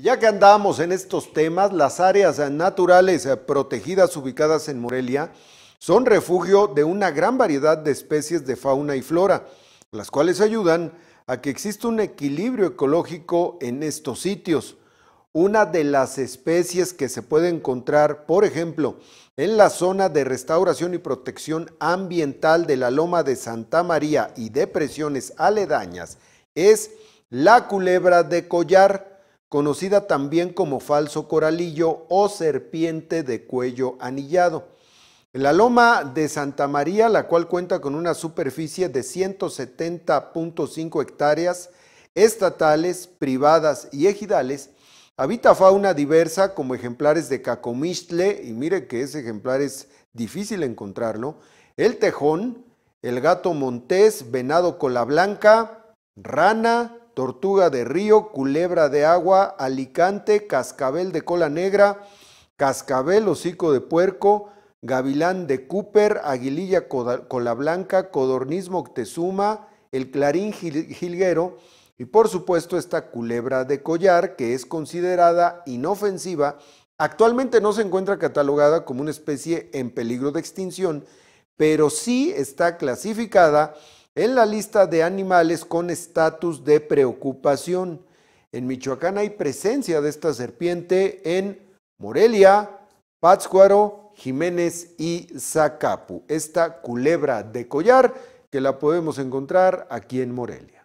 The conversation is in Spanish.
Ya que andamos en estos temas, las áreas naturales protegidas ubicadas en Morelia son refugio de una gran variedad de especies de fauna y flora, las cuales ayudan a que exista un equilibrio ecológico en estos sitios. Una de las especies que se puede encontrar, por ejemplo, en la zona de restauración y protección ambiental de la Loma de Santa María y depresiones aledañas, es la culebra de collar conocida también como falso coralillo o serpiente de cuello anillado. La loma de Santa María, la cual cuenta con una superficie de 170.5 hectáreas estatales, privadas y ejidales, habita fauna diversa como ejemplares de cacomistle, y mire que ese ejemplar es difícil encontrarlo, el tejón, el gato montés, venado cola blanca, rana, tortuga de río, culebra de agua, alicante, cascabel de cola negra, cascabel, hocico de puerco, gavilán de Cooper, aguililla cola blanca, codorniz moctezuma, el clarín jilguero y por supuesto esta culebra de collar que es considerada inofensiva. Actualmente no se encuentra catalogada como una especie en peligro de extinción, pero sí está clasificada en la lista de animales con estatus de preocupación. En Michoacán hay presencia de esta serpiente en Morelia, Pátzcuaro, Jiménez y Zacapu. Esta culebra de collar que la podemos encontrar aquí en Morelia.